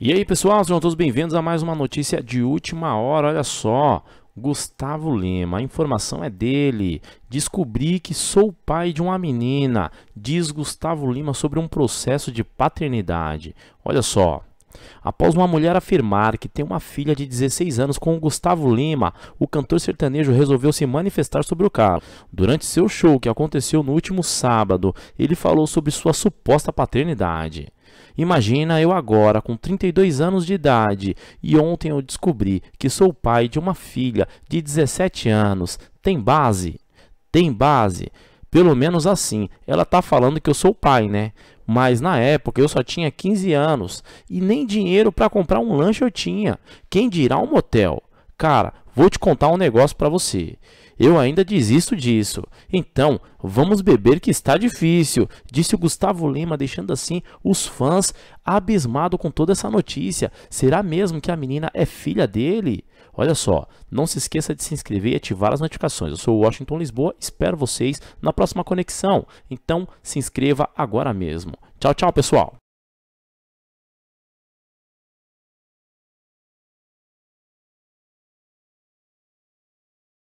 E aí pessoal, sejam todos bem-vindos a mais uma notícia de última hora, olha só. Gustavo Lima, a informação é dele. Descobri que sou pai de uma menina, diz Gustavo Lima sobre um processo de paternidade. Olha só. Após uma mulher afirmar que tem uma filha de 16 anos com o Gustavo Lima, o cantor sertanejo resolveu se manifestar sobre o caso. Durante seu show que aconteceu no último sábado, ele falou sobre sua suposta paternidade. Imagina eu agora com 32 anos de idade e ontem eu descobri que sou pai de uma filha de 17 anos. Tem base? Tem base. Pelo menos assim, ela tá falando que eu sou pai, né? Mas na época eu só tinha 15 anos e nem dinheiro para comprar um lanche eu tinha. Quem dirá um motel? Cara, Vou te contar um negócio para você. Eu ainda desisto disso. Então, vamos beber que está difícil, disse o Gustavo Lima, deixando assim os fãs abismados com toda essa notícia. Será mesmo que a menina é filha dele? Olha só, não se esqueça de se inscrever e ativar as notificações. Eu sou o Washington Lisboa, espero vocês na próxima conexão. Então, se inscreva agora mesmo. Tchau, tchau, pessoal.